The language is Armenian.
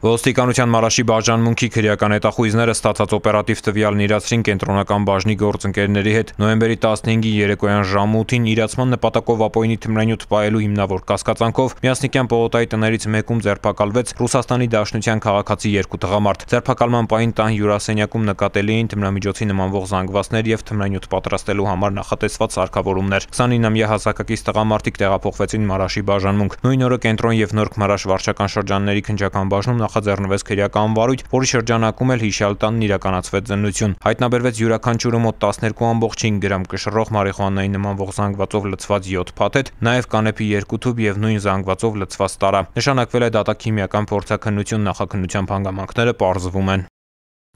Ոստիկանության Մարաշի բաժանմունքի քրեական հետախույզները ստացած օպերատիվ տվյալն իրացրին կենտրոնական բաժնի գործընկերների հետ նոյեմբերի 15-ի երեկոյան ժամ 8-ին իրացման նպատակով ապօյնի թմրանյութ պահելու հիմնավոր կասկածանքով Միասնիկյան պողոտայի տներից մեկում ձերբակալվեց Ռուսաստանի Դաշնության քաղաքացի երկու տղամարդ։ Ձերբակալման պահին տան հյուրասենյակում նկատելի էին թմրամիջոցի նմանվող զանգվածներ եւ թմրանյութ պատրաստելու համար նախատեսված սարքավորումներ։ 29-ամյա հասակակից տղամարդիկ տեղափոխվեցին Մարաշի բաժանմունք։ Նույն օրը կենտրոն եւ Նորք Մարաշ վարչական շրջանների քննջական բաժնում նախաձեռնվեց քրեական վարույթ, որի շրջանակում էլ հիշյալ տանն իրականացվեց զննություն։ Հայտնաբերվեց յուրաքանչյուրը մոտ 12.5 գրամ կշռող մարիխուանայի նման ողզանգվածով լցված 7 փաթեթ, նաև կանեփի 2 թուբ եւ նույն զանգվածով լցված տարա։ Նշանակվել է դատաքիմիական փորձաքննություն նախաքննության հանգամանքները պարզվում են։